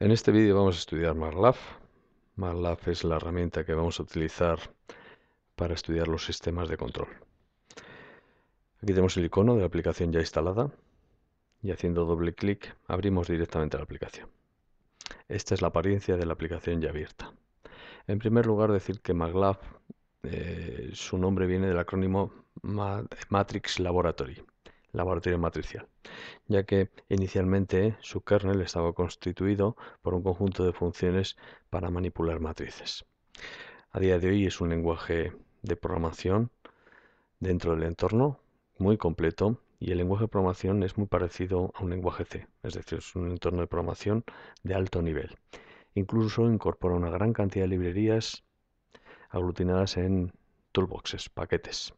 En este vídeo vamos a estudiar MATLAB. MATLAB es la herramienta que vamos a utilizar para estudiar los sistemas de control. Aquí tenemos el icono de la aplicación ya instalada y haciendo doble clic abrimos directamente la aplicación. Esta es la apariencia de la aplicación ya abierta. En primer lugar decir que MATLAB, eh, su nombre viene del acrónimo Matrix Laboratory laboratorio matricial, ya que inicialmente su kernel estaba constituido por un conjunto de funciones para manipular matrices. A día de hoy es un lenguaje de programación dentro del entorno muy completo y el lenguaje de programación es muy parecido a un lenguaje C, es decir, es un entorno de programación de alto nivel. Incluso incorpora una gran cantidad de librerías aglutinadas en toolboxes, paquetes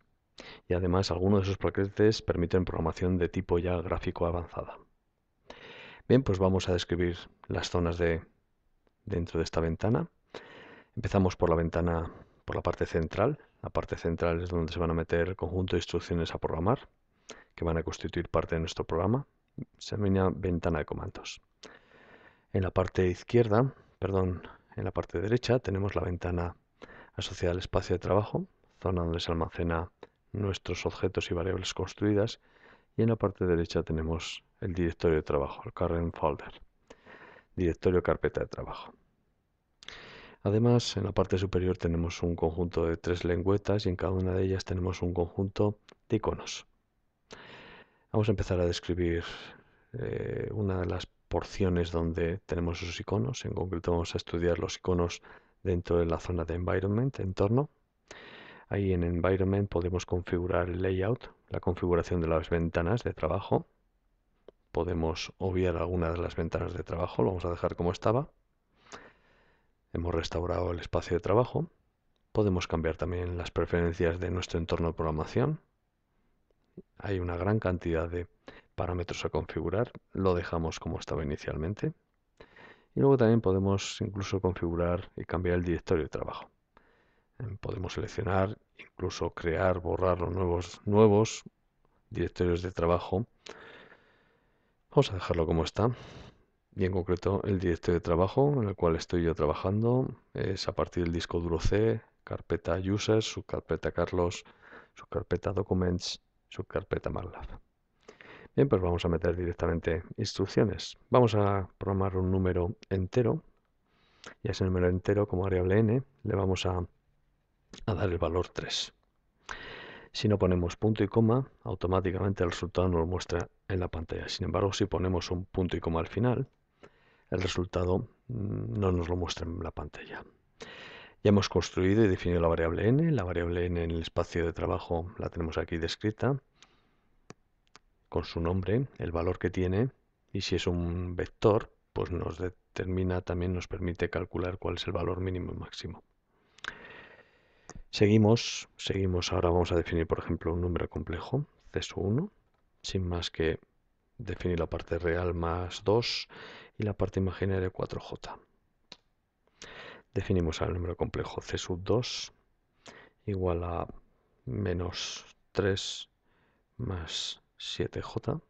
y además algunos de sus paquetes permiten programación de tipo ya gráfico avanzada. Bien, pues vamos a describir las zonas de dentro de esta ventana. Empezamos por la ventana, por la parte central. La parte central es donde se van a meter el conjunto de instrucciones a programar, que van a constituir parte de nuestro programa. Se llama ventana de comandos. En la parte izquierda, perdón, en la parte derecha tenemos la ventana asociada al espacio de trabajo, zona donde se almacena nuestros objetos y variables construidas y en la parte derecha tenemos el directorio de trabajo, el current folder, directorio carpeta de trabajo. Además, en la parte superior tenemos un conjunto de tres lengüetas y en cada una de ellas tenemos un conjunto de iconos. Vamos a empezar a describir eh, una de las porciones donde tenemos esos iconos. En concreto vamos a estudiar los iconos dentro de la zona de environment, entorno, Ahí en Environment podemos configurar el layout, la configuración de las ventanas de trabajo. Podemos obviar alguna de las ventanas de trabajo, lo vamos a dejar como estaba. Hemos restaurado el espacio de trabajo. Podemos cambiar también las preferencias de nuestro entorno de programación. Hay una gran cantidad de parámetros a configurar. Lo dejamos como estaba inicialmente. Y luego también podemos incluso configurar y cambiar el directorio de trabajo. Em, podemos seleccionar, incluso crear, borrar los nuevos, nuevos directorios de trabajo. Vamos a dejarlo como está. Y en concreto el directorio de trabajo en el cual estoy yo trabajando es a partir del disco duro C, carpeta users, subcarpeta Carlos, subcarpeta documents, subcarpeta MATLAB. Bien, pues vamos a meter directamente instrucciones. Vamos a programar un número entero y a ese número entero como variable n le vamos a a dar el valor 3. Si no ponemos punto y coma, automáticamente el resultado nos lo muestra en la pantalla. Sin embargo, si ponemos un punto y coma al final, el resultado mm, no nos lo muestra en la pantalla. Ya hemos construido y definido la variable n. La variable n en el espacio de trabajo la tenemos aquí descrita con su nombre, el valor que tiene y si es un vector, pues nos determina, también nos permite calcular cuál es el valor mínimo y máximo. Seguimos, seguimos. Ahora vamos a definir, por ejemplo, un número complejo, c 1 sin más que definir la parte real más 2 y la parte imaginaria 4j. Definimos el número complejo C sub 2 igual a menos 3 más 7j.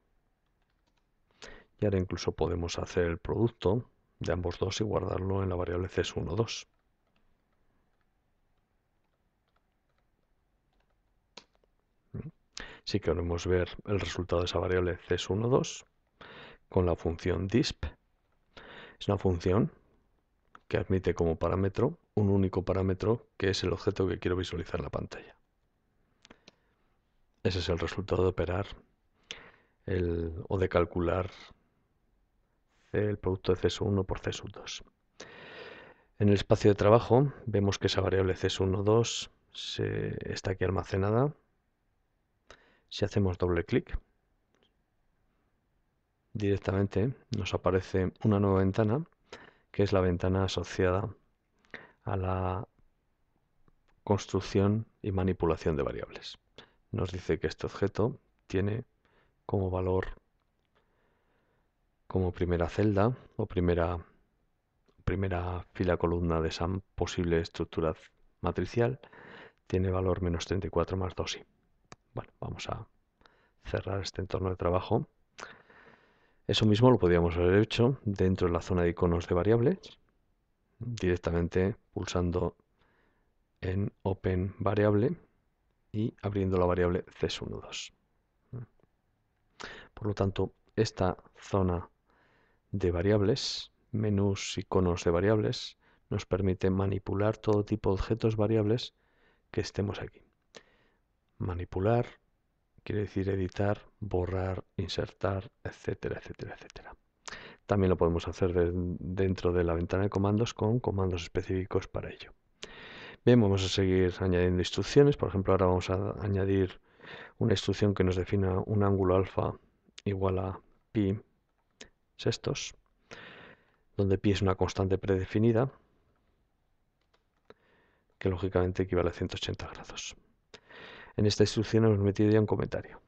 Y ahora incluso podemos hacer el producto de ambos dos y guardarlo en la variable C1, 2. Así si a ver el resultado de esa variable c 12 con la función disp. Es una función que admite como parámetro un único parámetro que es el objeto que quiero visualizar en la pantalla. Ese es el resultado de operar o de calcular el producto de c 1 por c 2 En el espacio de trabajo vemos que esa variable c 12 está aquí almacenada si hacemos doble clic, directamente ¿eh? nos aparece una nueva ventana, que es la ventana asociada a la construcción y manipulación de variables. Nos dice que este objeto tiene como valor como primera celda o primera, primera fila columna de esa posible estructura matricial, tiene valor menos 34 más 2i vamos a cerrar este entorno de trabajo. Eso mismo lo podríamos haber hecho dentro de la zona de iconos de variables, directamente pulsando en Open Variable y abriendo la variable c 2 Por lo tanto, esta zona de variables, menús, iconos de variables, nos permite manipular todo tipo de objetos variables que estemos aquí manipular, quiere decir editar, borrar, insertar, etcétera, etcétera, etcétera. También lo podemos hacer dentro de la ventana de comandos con comandos específicos para ello. Bien, vamos a seguir añadiendo instrucciones. Por ejemplo, ahora vamos a añadir una instrucción que nos defina un ángulo alfa igual a pi sextos, donde pi es una constante predefinida, que lógicamente equivale a 180 grados en esta instrucción hemos metido ya un comentario.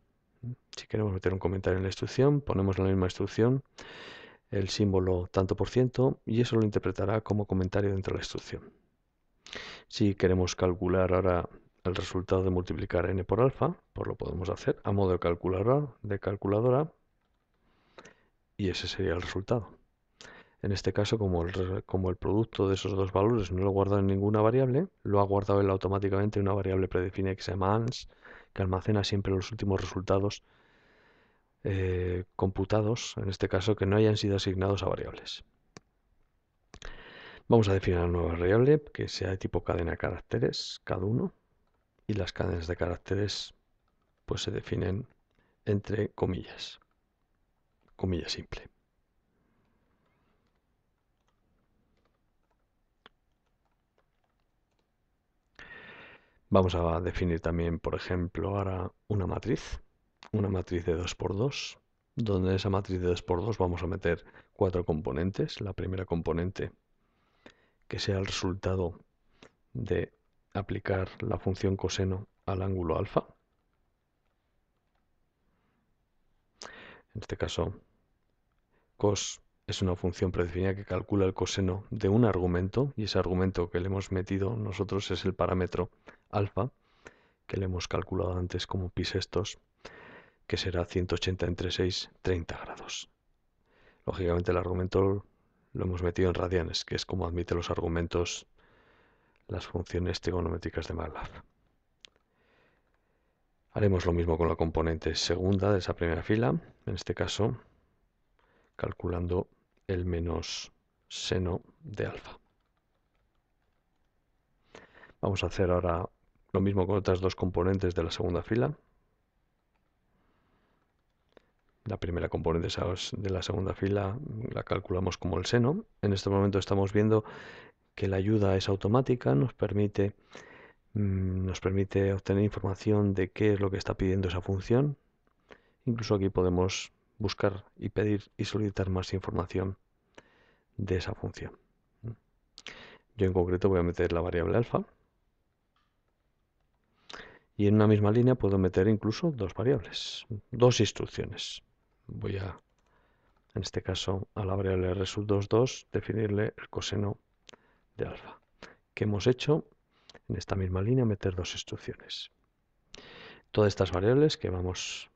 Si queremos meter un comentario en la instrucción, ponemos en la misma instrucción el símbolo tanto por ciento y eso lo interpretará como comentario dentro de la instrucción. Si queremos calcular ahora el resultado de multiplicar n por alfa, pues lo podemos hacer a modo de calculadora, de calculadora y ese sería el resultado en este caso como el, producto de esos dos valores no lo he guardado en ninguna variable, lo ha guardado él automáticamente en una variable predefinida que se llama ans, que almacena siempre los últimos resultados eh, computados, en este caso que no hayan sido asignados a variables. Vamos a definir una nueva variable que sea de tipo cadena de caracteres, cada uno, y las cadenas de caracteres pues se definen entre comillas, comillas simple. Vamos a definir también, por ejemplo, ahora una matriz, una matriz de 2x2, donde en esa matriz de 2x2 vamos a meter cuatro componentes. La primera componente que sea el resultado de aplicar la función coseno al ángulo alfa. En este caso, cos es una función predefinida que calcula el coseno de un argumento y ese argumento que le hemos metido nosotros es el parámetro alfa, que le hemos calculado antes como estos, que será 180 entre 6, 30 grados. Lógicamente el argumento lo hemos metido en radianes, que es como admite los argumentos las funciones trigonométricas de MATLAB. Haremos lo mismo con la componente segunda de esa primera fila, en este caso calculando el menos seno de alfa. Vamos a hacer ahora lo mismo con otras dos componentes de la segunda fila. La primera componente de la segunda fila la calculamos como el seno. En este momento estamos viendo que la ayuda es automática, nos permite, mm, nos permite obtener información de qué es lo que está pidiendo esa función. Incluso aquí podemos buscar y pedir y solicitar más información de esa función. Yo en concreto voy a meter la variable alfa y en una misma línea puedo meter incluso dos variables, dos instrucciones. Voy a, en este caso, a la variable result22 definirle el coseno de alfa. ¿Qué hemos hecho en esta misma línea meter dos instrucciones. Todas estas variables que vamos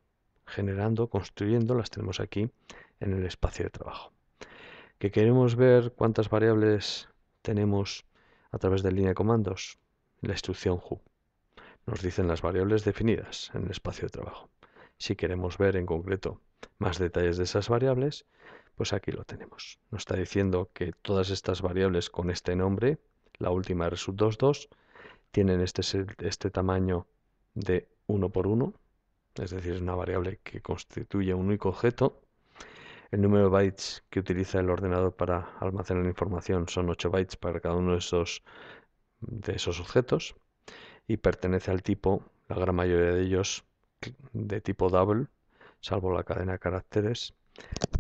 generando, construyendo, las tenemos aquí en el espacio de trabajo. ¿Qué queremos ver cuántas variables tenemos a través de línea de comandos, la instrucción who nos dicen las variables definidas en el espacio de trabajo. Si queremos ver en concreto más detalles de esas variables, pues aquí lo tenemos. Nos está diciendo que todas estas variables con este nombre, la última result22, tienen este, este tamaño de 1 por 1, es decir, es una variable que constituye un único objeto. El número de bytes que utiliza el ordenador para almacenar información son 8 bytes para cada uno de esos, de esos objetos y pertenece al tipo, la gran mayoría de ellos, de tipo double, salvo la cadena de caracteres,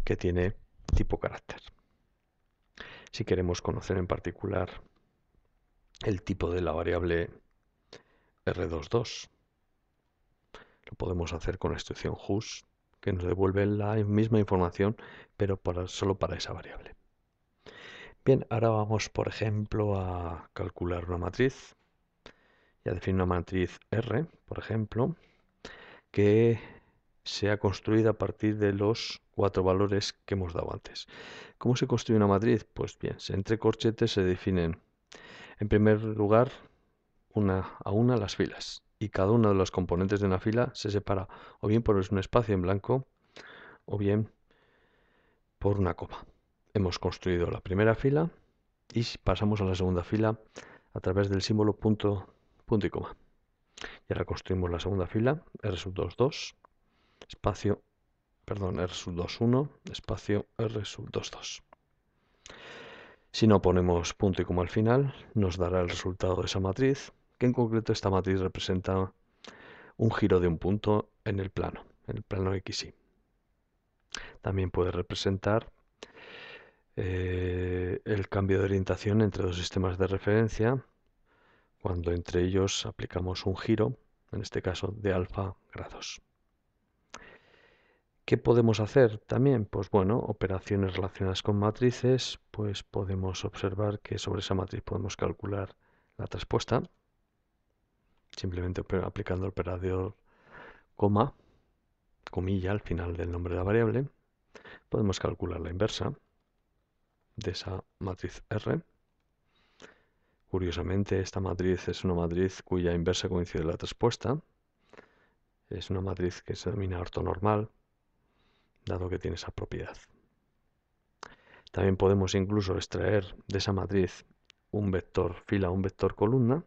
que tiene tipo carácter. Si queremos conocer en particular el tipo de la variable R22, lo podemos hacer con la instrucción whose que nos devuelve la misma información, pero solo para esa variable. Bien, ahora vamos, por ejemplo, a calcular una matriz ya definir una matriz R, por ejemplo, que sea construida a partir de los cuatro valores que hemos dado antes. ¿Cómo se construye una matriz? Pues bien, entre corchetes se definen, en primer lugar, una a una las filas y cada una de los componentes de una fila se separa o bien por un espacio en blanco o bien por una coma. Hemos construido la primera fila y pasamos a la segunda fila a través del símbolo punto punto y coma. Y ahora construimos la segunda fila, R sub 2, espacio, perdón, R 1, espacio, R sub 2, 2. Si no ponemos punto y coma al final, nos dará el resultado de esa matriz, que en concreto esta matriz representa un giro de un punto en el plano, en el plano XY. También puede representar eh, el cambio de orientación entre dos sistemas de referencia cuando entre ellos aplicamos un giro, en este caso de alfa grados. ¿Qué podemos hacer también? Pues bueno, operaciones relacionadas con matrices, pues podemos observar que sobre esa matriz podemos calcular la transpuesta, simplemente aplicando el operador coma, comilla al final del nombre de la variable, podemos calcular la inversa de esa matriz R Curiosamente, esta matriz es una matriz cuya inversa coincide la respuesta. Es una matriz que se denomina ortonormal, dado que tiene esa propiedad. También podemos incluso extraer de esa matriz un vector fila, un vector columna.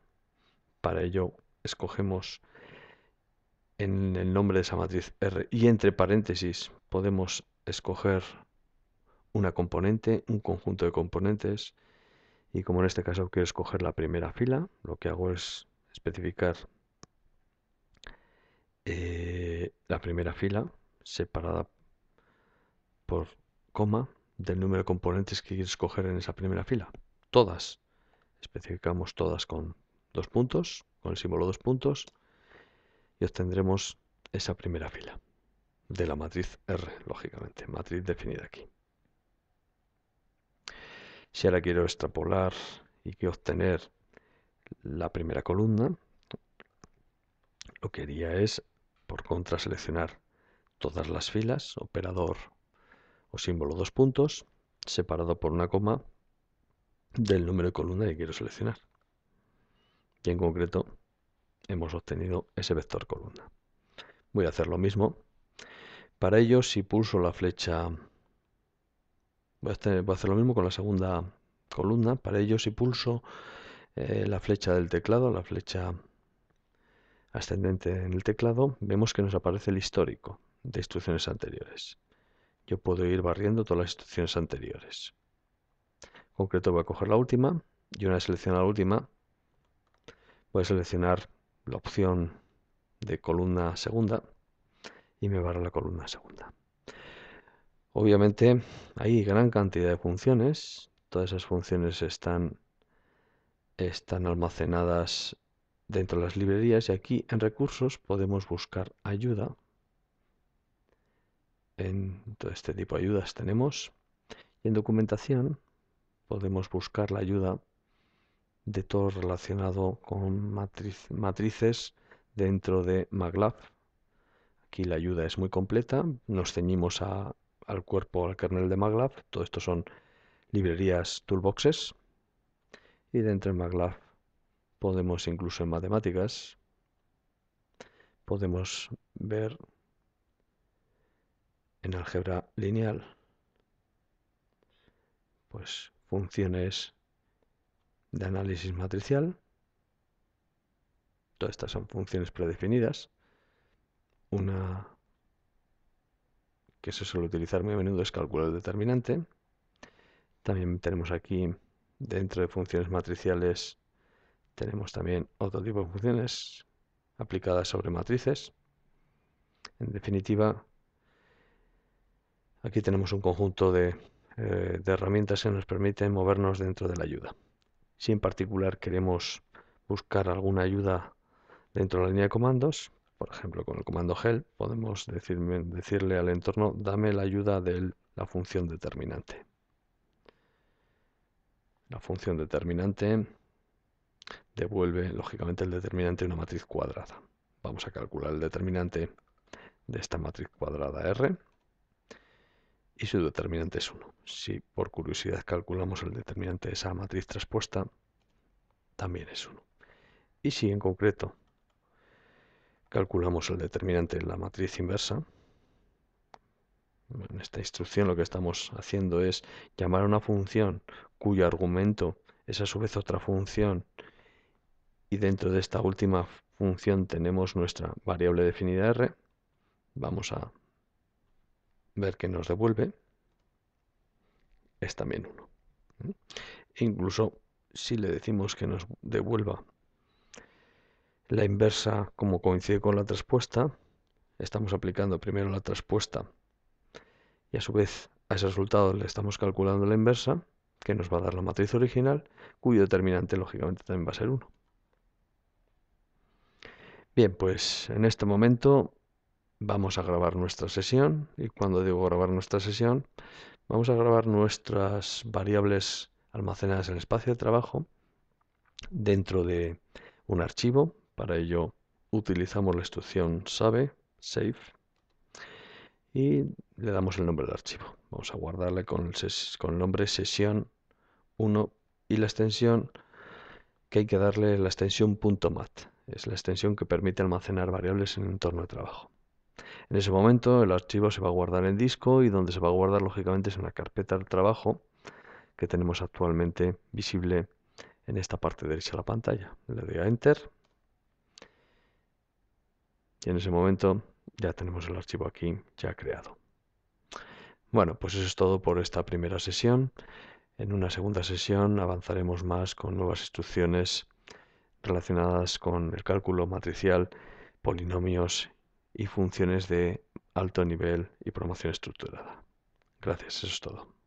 Para ello escogemos en el nombre de esa matriz R y entre paréntesis podemos escoger una componente, un conjunto de componentes y como en este caso quiero escoger la primera fila, lo que hago es especificar eh, la primera fila separada por coma del número de componentes que quiero escoger en esa primera fila. Todas. Especificamos todas con dos puntos, con el símbolo dos puntos, y obtendremos esa primera fila de la matriz R, lógicamente, matriz definida aquí. Si ahora quiero extrapolar y quiero obtener la primera columna, lo que haría es, por contra, seleccionar todas las filas, operador o símbolo dos puntos, separado por una coma del número de columna que quiero seleccionar. Y en concreto hemos obtenido ese vector columna. Voy a hacer lo mismo. Para ello, si pulso la flecha Voy a, hacer lo mismo con la segunda columna. Para ello, si pulso eh, la flecha del teclado, la flecha ascendente en el teclado, vemos que nos aparece el histórico de instrucciones anteriores. Yo puedo ir barriendo todas las instrucciones anteriores. En concreto, voy a coger la última y una vez seleccionada la última, voy a seleccionar la opción de columna segunda y me barra la columna segunda. Obviamente hay gran cantidad de funciones, todas esas funciones están, están almacenadas dentro de las librerías y aquí en recursos podemos buscar ayuda. En todo este tipo de ayudas tenemos. Y en documentación podemos buscar la ayuda de todo relacionado con matrices dentro de MATLAB. Aquí la ayuda es muy completa, nos ceñimos a al cuerpo, al kernel de Maglab. Todo esto son librerías toolboxes. Y dentro de Maglab podemos, incluso en matemáticas, podemos ver en álgebra lineal, pues funciones de análisis matricial. Todas estas son funciones predefinidas. Una que se suele utilizar muy a menudo, es calcular determinante. También tenemos aquí, dentro de funciones matriciales, tenemos también otro tipo de funciones aplicadas sobre matrices. En definitiva, aquí tenemos un conjunto de, eh, de herramientas que nos permiten movernos dentro de la ayuda. Si en particular queremos buscar alguna ayuda dentro de la línea de comandos, por ejemplo, con el comando gel podemos decirle al entorno dame la ayuda de la función determinante. La función determinante devuelve, lógicamente, el determinante de una matriz cuadrada. Vamos a calcular el determinante de esta matriz cuadrada R y su determinante es 1. Si por curiosidad calculamos el determinante de esa matriz traspuesta, también es 1. Y si en concreto calculamos el determinante de la matriz inversa. En esta instrucción lo que estamos haciendo es llamar a una función cuyo argumento es a su vez otra función y dentro de esta última función tenemos nuestra variable definida r. Vamos a ver qué nos devuelve. Es también 1. ¿eh? incluso si le decimos que nos devuelva la inversa, como coincide con la traspuesta, estamos aplicando primero la traspuesta y a su vez a ese resultado le estamos calculando la inversa, que nos va a dar la matriz original, cuyo determinante lógicamente también va a ser 1. Bien, pues en este momento vamos a grabar nuestra sesión y cuando digo grabar nuestra sesión, vamos a grabar nuestras variables almacenadas en el espacio de trabajo dentro de un archivo para ello utilizamos la instrucción save, save, y le damos el nombre del archivo. Vamos a guardarle con el, nombre sesión 1 y la extensión que hay que darle la extensión .mat. Es la extensión que permite almacenar variables en el entorno de trabajo. En ese momento el archivo se va a guardar en disco y donde se va a guardar lógicamente es en la carpeta de trabajo que tenemos actualmente visible en esta parte derecha de la pantalla. Le doy a Enter y en ese momento ya tenemos el archivo aquí ya creado. Bueno, pues eso es todo por esta primera sesión. En una segunda sesión avanzaremos más con nuevas instrucciones relacionadas con el cálculo matricial, polinomios y funciones de alto nivel y promoción estructurada. Gracias, eso es todo.